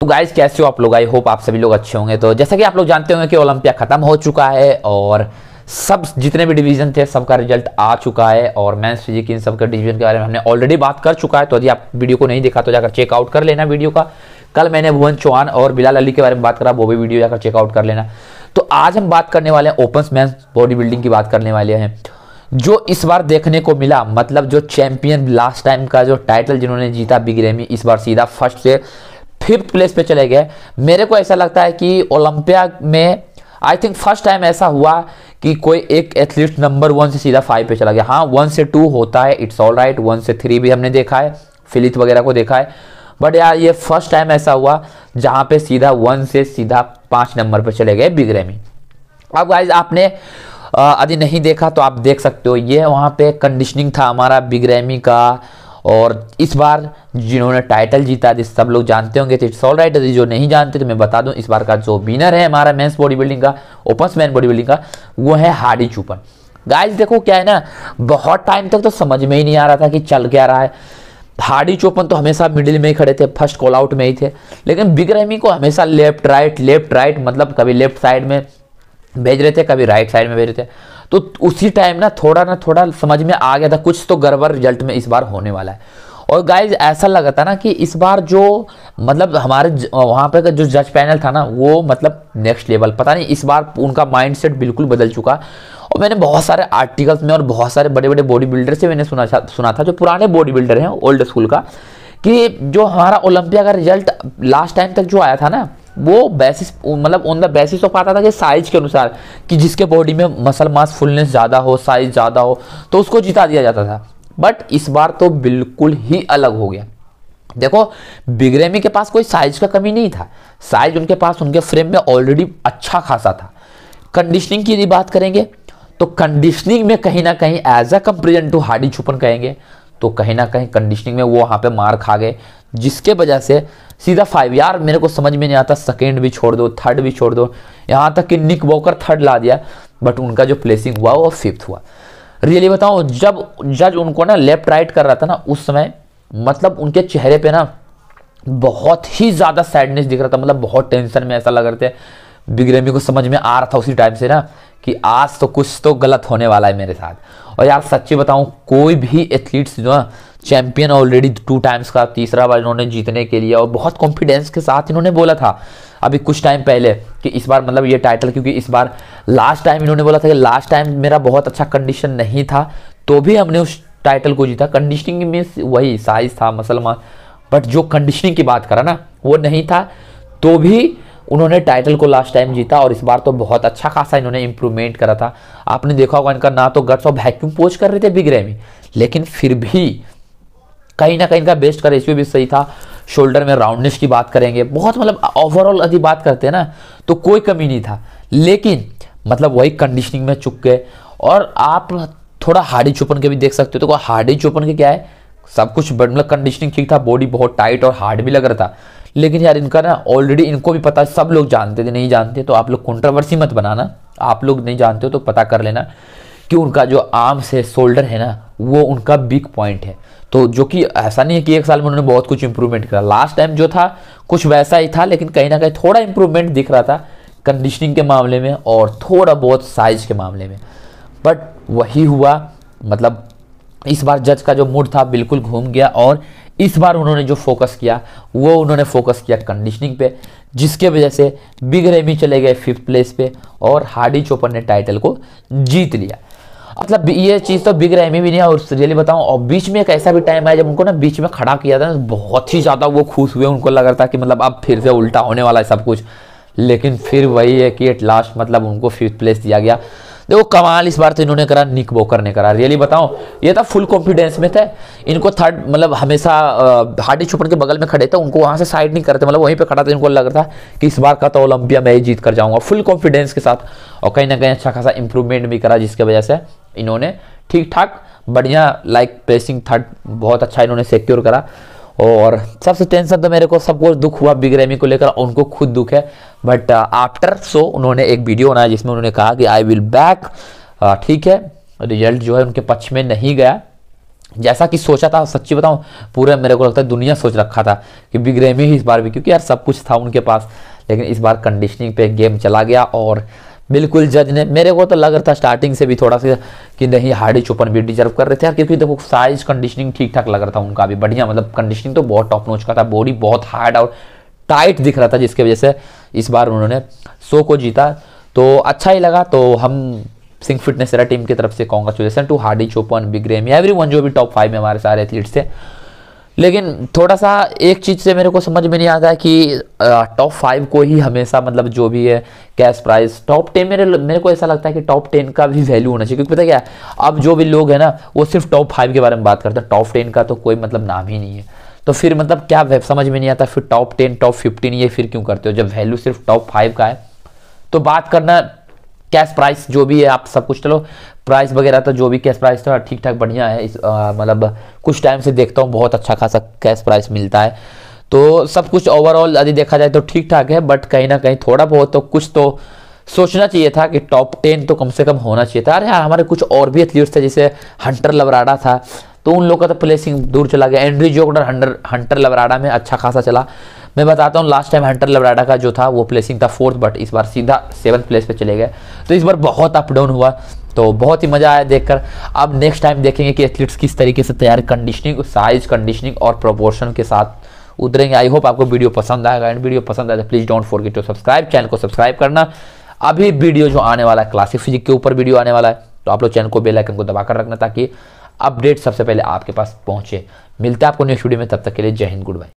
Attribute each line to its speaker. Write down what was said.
Speaker 1: तो गाइज कैसे हो आप लोग आई होप आप सभी लोग अच्छे होंगे तो जैसा कि आप लोग जानते होंगे कि ओलंपिया खत्म हो चुका है और सब जितने भी डिवीजन थे सबका रिजल्ट आ चुका है और मैं फिजिक इन सबके डिवीजन के बारे में हमने ऑलरेडी बात कर चुका है तो यदि आप वीडियो को नहीं देखा तो जाकर चेकआउट कर लेना वीडियो का कल मैंने भुवन चौहान और बिलाल अली के बारे में बात करा वो भी वीडियो जाकर चेकआउट कर लेना तो आज हम बात करने वाले हैं ओपन मैंस बॉडी बिल्डिंग की बात करने वाले हैं जो इस बार देखने को मिला मतलब जो चैंपियन लास्ट टाइम का जो टाइटल जिन्होंने जीता बिग रेमी इस बार सीधा फर्स्ट से फिफ्थ प्लेस पे चले गए मेरे को ऐसा लगता है कि ओलंपिया में आई थिंक फर्स्ट टाइम ऐसा हुआ कि कोई एक एथलीट नंबर वन से सीधा फाइव पे चला गया हाँ वन से टू होता है इट्स ऑल राइट वन से थ्री भी हमने देखा है फिलिथ वगैरह को देखा है बट यार ये फर्स्ट टाइम ऐसा हुआ जहाँ पे सीधा वन से सीधा पाँच नंबर पर चले गए बिग रेमी अब गाइज आपने यदि नहीं देखा तो आप देख सकते हो ये वहाँ पे कंडीशनिंग था हमारा रेमी का और इस बार जिन्होंने टाइटल जीता जिस सब लोग जानते होंगे तो इट्स ऑल राइट जो नहीं जानते तो मैं बता दूं इस बार का जो विनर है हमारा मेंस बॉडी बिल्डिंग का ओपन मैन बॉडी बिल्डिंग का वो है हार्डी चूपन गाइस देखो क्या है ना बहुत टाइम तक तो समझ में ही नहीं आ रहा था कि चल क्या रहा है हार्डी चोपन तो हमेशा मिडिल में ही खड़े थे फर्स्ट कॉल आउट में ही थे लेकिन बिग रहमी को हमेशा लेफ्ट राइट लेफ्ट राइट मतलब कभी लेफ्ट साइड में भेज रहे थे कभी राइट साइड में भेज रहे थे तो उसी टाइम ना थोड़ा ना थोड़ा समझ में आ गया था कुछ तो गड़बड़ रिजल्ट में इस बार होने वाला है और गाइज ऐसा लगा था ना कि इस बार जो मतलब हमारे वहाँ पर जो जज पैनल था ना वो मतलब नेक्स्ट लेवल पता नहीं इस बार उनका माइंडसेट बिल्कुल बदल चुका और मैंने बहुत सारे आर्टिकल्स में और बहुत सारे बड़े बड़े बॉडी बिल्डर से मैंने सुना सुना था जो पुराने बॉडी बिल्डर हैं ओल्ड स्कूल का कि जो हमारा ओलंपिया का रिजल्ट लास्ट टाइम तक जो आया था ना वो बेसिस मतलब ऑन द बेसिस ऑफ आता था कि साइज के अनुसार कि जिसके बॉडी में मसल मास फुलनेस ज़्यादा हो साइज ज़्यादा हो तो उसको जिता दिया जाता था बट इस बार तो बिल्कुल ही अलग हो गया देखो बिग्रेमी के पास कोई साइज का कमी नहीं था साइज उनके पास उनके फ्रेम में ऑलरेडी अच्छा खासा था कंडीशनिंग की यदि बात करेंगे तो कंडीशनिंग में कहीं ना कहीं as a comparison to Hadi Choopan कहेंगे तो कहीं ना कहीं कंडीशनिंग में वो वहाँ पे मार खा गए जिसके वजह से सीधा फाइव यार मेरे को समझ में नहीं आता सेकेंड भी छोड़ दो थर्ड भी छोड़ दो यहाँ तक कि निक वॉकर थर्ड ला दिया बट उनका जो प्लेसिंग हुआ वो फिफ्थ हुआ रियली बताऊँ जब जज उनको ना लेफ्ट राइट कर रहा था ना उस समय मतलब उनके चेहरे पर ना बहुत ही ज़्यादा सैडनेस दिख रहा था मतलब बहुत टेंशन में ऐसा लग रहा था बिग्रेमी को समझ में आ रहा था उसी टाइम से ना कि आज तो कुछ तो गलत होने वाला है मेरे साथ और यार सच्ची बताऊं कोई भी एथलीट्स जो है चैंपियन ऑलरेडी टू टाइम्स का तीसरा बार इन्होंने जीतने के लिए और बहुत कॉन्फिडेंस के साथ इन्होंने बोला था अभी कुछ टाइम पहले कि इस बार मतलब ये टाइटल क्योंकि इस बार लास्ट टाइम इन्होंने बोला था कि लास्ट टाइम मेरा बहुत अच्छा कंडीशन नहीं था तो भी हमने उस टाइटल को जीता कंडीशनिंग में वही साइज था मसलमान बट जो कंडीशनिंग की बात करा ना वो नहीं था तो भी उन्होंने टाइटल को लास्ट टाइम जीता और इस बार तो बहुत अच्छा खासा इन्होंने इंप्रूवमेंट करा था आपने देखा होगा इनका ना तो गट्स और वैक्यूम पोच कर रहे थे बिग रे में लेकिन फिर भी कहीं ना कहीं इनका बेस्ट का रेशियो भी सही था शोल्डर में राउंडनेस की बात करेंगे बहुत मतलब ओवरऑल यदि बात करते हैं ना तो कोई कमी नहीं था लेकिन मतलब वही कंडीशनिंग में चुप गए और आप थोड़ा हार्डी चुपन के भी देख सकते हो तो हार्डी चुपन के क्या है सब कुछ मतलब कंडीशनिंग ठीक था बॉडी बहुत टाइट और हार्ड भी लग रहा था लेकिन यार इनका ना ऑलरेडी इनको भी पता सब लोग जानते थे नहीं जानते तो आप लोग कॉन्ट्रोवर्सी मत बनाना आप लोग नहीं जानते हो तो पता कर लेना कि उनका जो आर्म्स है शोल्डर है ना वो उनका बिग पॉइंट है तो जो कि ऐसा नहीं है कि एक साल में उन्होंने बहुत कुछ इंप्रूवमेंट करा लास्ट टाइम जो था कुछ वैसा ही था लेकिन कहीं ना कहीं थोड़ा इंप्रूवमेंट दिख रहा था कंडीशनिंग के मामले में और थोड़ा बहुत साइज के मामले में बट वही हुआ मतलब इस बार जज का जो मूड था बिल्कुल घूम गया और इस बार उन्होंने जो फोकस किया वो उन्होंने फोकस किया कंडीशनिंग पे जिसके वजह से बिग रेमी चले गए फिफ्थ प्लेस पे और हार्डी चोपर ने टाइटल को जीत लिया मतलब ये चीज़ तो बिग रेमी भी नहीं है और रियली बताऊँ और बीच में एक ऐसा भी टाइम आया जब उनको ना बीच में खड़ा किया था बहुत ही ज़्यादा वो खुश हुए उनको लग रहा था कि मतलब अब फिर से उल्टा होने वाला है सब कुछ लेकिन फिर वही है कि एट लास्ट मतलब उनको फिफ्थ प्लेस दिया गया देखो कमाल इस बार तो इन्होंने करा निक बोकर ने करा रियली बताओ ये था फुल कॉन्फिडेंस में थे इनको थर्ड मतलब हमेशा हार्डी छुपन के बगल में खड़े थे उनको वहाँ से साइड नहीं करते मतलब वहीं पर खड़ा था इनको लग रहा था कि इस बार का तो ओलंपिया मैं ही जीत कर जाऊँगा फुल कॉन्फिडेंस के साथ और कहीं ना कहीं अच्छा खासा इंप्रूवमेंट भी करा जिसकी वजह से इन्होंने ठीक ठाक बढ़िया लाइक प्लेसिंग थर्ड बहुत अच्छा इन्होंने सिक्योर करा और सबसे टेंशन तो मेरे को सबको दुख हुआ बिग रेमी को लेकर उनको खुद दुख है बट आफ्टर सो उन्होंने एक वीडियो बनाया जिसमें उन्होंने कहा कि आई विल बैक ठीक है रिजल्ट जो है उनके पक्ष में नहीं गया जैसा कि सोचा था सच्ची बताऊं पूरा मेरे को लगता है दुनिया सोच रखा था कि बिग रेमी ही इस बार भी क्योंकि यार सब कुछ था उनके पास लेकिन इस बार कंडीशनिंग पे गेम चला गया और बिल्कुल जज ने मेरे को तो लग रहा था स्टार्टिंग से भी थोड़ा सा कि नहीं हार्डी चोपन भी डिजर्व कर रहे थे यार क्योंकि देखो साइज कंडीशनिंग ठीक ठाक लग रहा था उनका भी बढ़िया मतलब कंडीशनिंग तो बहुत टॉप नोच का था बॉडी बहुत हार्ड और टाइट दिख रहा था जिसके वजह से इस बार उन्होंने शो को जीता तो अच्छा ही लगा तो हम सिंह फिटनेस टीम की तरफ से कॉन्ग्रेचुलेसन टू हार्डी चोपन बिग्रेम एवरी वन जो भी टॉप फाइव में हमारे सारे एथलीट्स थे लेकिन थोड़ा सा एक चीज़ से मेरे को समझ में नहीं आता है कि टॉप फाइव को ही हमेशा मतलब जो भी है कैश प्राइस टॉप टेन मेरे मेरे को ऐसा लगता है कि टॉप टेन का भी वैल्यू होना चाहिए क्योंकि पता क्या अब जो भी लोग हैं ना वो सिर्फ टॉप फाइव के बारे में बात करते हैं टॉप टेन का तो कोई मतलब नाम ही नहीं है तो फिर मतलब क्या समझ में नहीं आता फिर टॉप टेन टॉप फिफ्टीन ये फिर क्यों करते हो जब वैल्यू सिर्फ टॉप फाइव का है तो बात करना कैश प्राइस जो भी है आप सब कुछ चलो प्राइस वगैरह तो जो भी कैश प्राइस था ठीक ठाक बढ़िया है इस मतलब कुछ टाइम से देखता हूँ बहुत अच्छा खासा कैश प्राइस मिलता है तो सब कुछ ओवरऑल यदि देखा जाए तो ठीक ठाक है बट कहीं ना कहीं थोड़ा बहुत तो कुछ तो सोचना चाहिए था कि टॉप टेन तो कम से कम होना चाहिए था अरे यार हाँ, हमारे कुछ और भी एथलीट्स थे जैसे हंटर लवराडा था तो उन लोग का तो प्लेसिंग दूर चला गया Andrew Jacked Hunter Hunter Labrada में अच्छा खासा चला मैं बताता हूँ लास्ट टाइम हंटर लवराडा का जो था वो प्लेसिंग था फोर्थ बट इस बार सीधा सेवन्थ प्लेस पर चले गए तो इस बार बहुत अप डाउन हुआ तो बहुत ही मज़ा आया देखकर अब नेक्स्ट टाइम देखेंगे कि एथलीट्स किस तरीके से तैयार कंडीशनिंग साइज कंडीशनिंग और प्रोपोर्शन के साथ उतरेंगे आई होप आपको वीडियो पसंद आएगा एंड वीडियो पसंद आएगा please don't forget to subscribe channel को सब्सक्राइब करना अभी वीडियो जो आने वाला है क्लासिक फिजिक के ऊपर वीडियो आने वाला है तो आप लोग चैनल को बेल आइकन को दबाकर रखना ताकि अपडेट सबसे पहले आपके पास पहुंचे मिलता है आपको नेक्स्ट वीडियो में तब तक के लिए जय हिंद गुड बाय